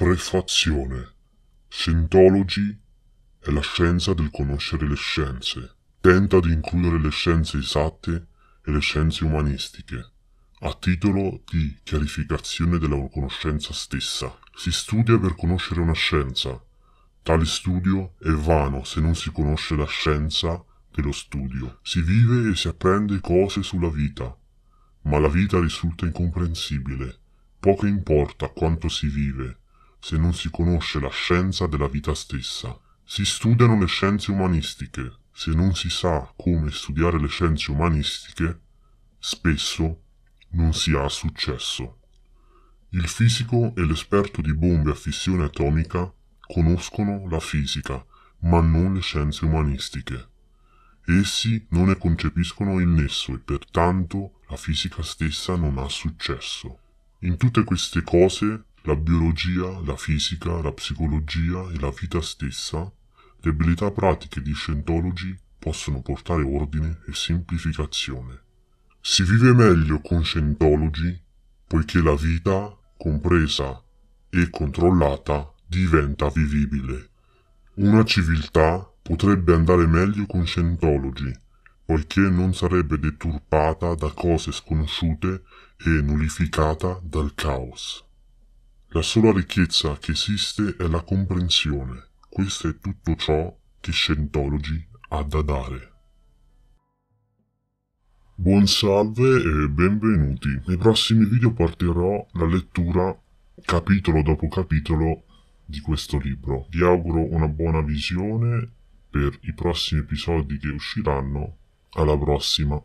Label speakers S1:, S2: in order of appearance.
S1: Prefazione Scientology è la scienza del conoscere le scienze. Tenta di includere le scienze esatte e le scienze umanistiche, a titolo di chiarificazione della conoscenza stessa. Si studia per conoscere una scienza. Tale studio è vano se non si conosce la scienza dello studio. Si vive e si apprende cose sulla vita, ma la vita risulta incomprensibile. Poco importa quanto si vive, se non si conosce la scienza della vita stessa. Si studiano le scienze umanistiche. Se non si sa come studiare le scienze umanistiche, spesso non si ha successo. Il fisico e l'esperto di bombe a fissione atomica conoscono la fisica, ma non le scienze umanistiche. Essi non ne concepiscono il nesso e pertanto la fisica stessa non ha successo. In tutte queste cose la biologia, la fisica, la psicologia e la vita stessa, le abilità pratiche di Scientology possono portare ordine e semplificazione. Si vive meglio con Scientology poiché la vita, compresa e controllata, diventa vivibile. Una civiltà potrebbe andare meglio con Scientology poiché non sarebbe deturpata da cose sconosciute e nullificata dal caos. La sola ricchezza che esiste è la comprensione. Questo è tutto ciò che Scientology ha da dare. Buon salve e benvenuti. Nei prossimi video partirò la lettura capitolo dopo capitolo di questo libro. Vi auguro una buona visione per i prossimi episodi che usciranno. Alla prossima!